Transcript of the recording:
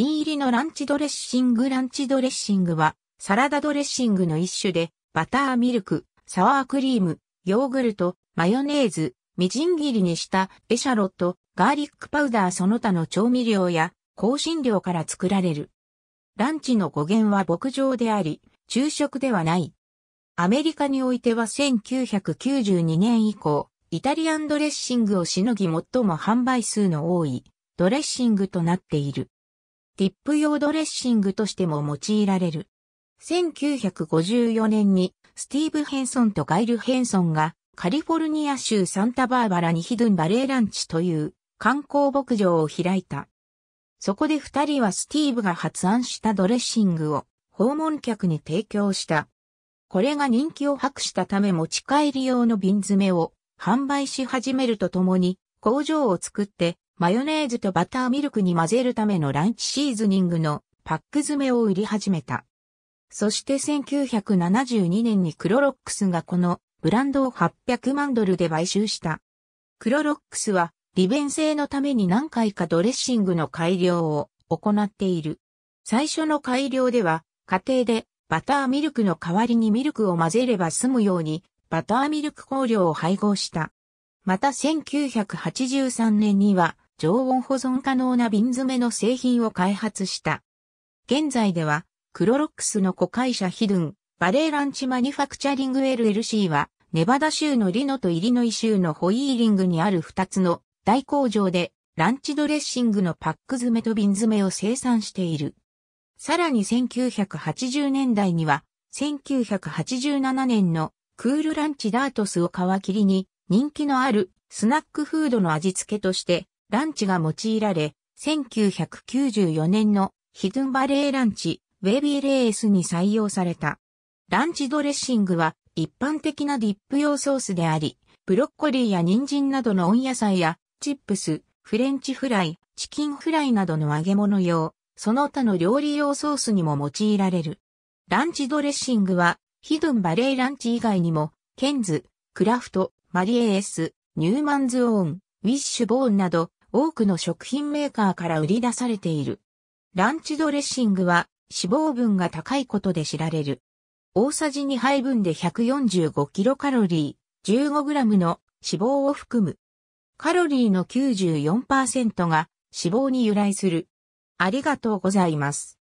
瓶入りのランチドレッシングランチドレッシングは、サラダドレッシングの一種で、バターミルク、サワークリーム、ヨーグルト、マヨネーズ、みじん切りにしたエシャロット、ガーリックパウダーその他の調味料や香辛料から作られる。ランチの語源は牧場であり、昼食ではない。アメリカにおいては1992年以降、イタリアンドレッシングをしのぎ最も販売数の多いドレッシングとなっている。ディップ用ドレッシングとしても用いられる。1954年にスティーブ・ヘンソンとガイル・ヘンソンがカリフォルニア州サンタバーバラにヒドゥンバレーランチという観光牧場を開いた。そこで二人はスティーブが発案したドレッシングを訪問客に提供した。これが人気を博したため持ち帰り用の瓶詰めを販売し始めるとともに工場を作ってマヨネーズとバターミルクに混ぜるためのランチシーズニングのパック詰めを売り始めた。そして1972年にクロロックスがこのブランドを800万ドルで買収した。クロロックスは利便性のために何回かドレッシングの改良を行っている。最初の改良では家庭でバターミルクの代わりにミルクを混ぜれば済むようにバターミルク香料を配合した。また1983年には常温保存可能な瓶詰めの製品を開発した。現在では、クロロックスの子会社ヒドゥン、バレーランチマニファクチャリング LLC は、ネバダ州のリノとイリノイ州のホイーリングにある2つの大工場で、ランチドレッシングのパック詰めと瓶詰めを生産している。さらに1980年代には、1987年のクールランチダートスを皮切りに人気のあるスナックフードの味付けとしてランチが用いられ、1994年のヒドゥンバレーランチ、ウェビーレースに採用された。ランチドレッシングは一般的なディップ用ソースであり、ブロッコリーや人参などの温野菜や、チップス、フレンチフライ、チキンフライなどの揚げ物用、その他の料理用ソースにも用いられる。ランチドレッシングは、ヒドゥンバレーランチ以外にも、ケンズ、クラフト、マリエース、ニューマンズオーン、ウィッシュボーンなど、多くの食品メーカーから売り出されている。ランチドレッシングは脂肪分が高いことで知られる。大さじ2杯分で1 4 5カロリー、1 5ムの脂肪を含む。カロリーの94%が脂肪に由来する。ありがとうございます。